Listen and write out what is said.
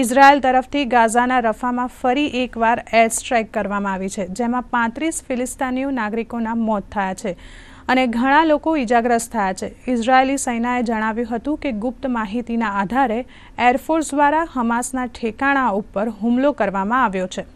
Israel તરફથી ગાઝાના રફામાં ફરી એકવાર એર સ્ટ્રાઇક કરવામાં આવી છે જેમાં પાંત્રીસ ફિલિસ્તાનીઓ નાગરિકોના મોત થયા છે અને ઘણા લોકો ઇજાગ્રસ્ત થયા છે ઇઝરાયેલી સેનાએ જણાવ્યું હતું કે ગુપ્ત માહિતીના આધારે એરફોર્સ દ્વારા હમાસના ઠેકાણા ઉપર હુમલો કરવામાં આવ્યો છે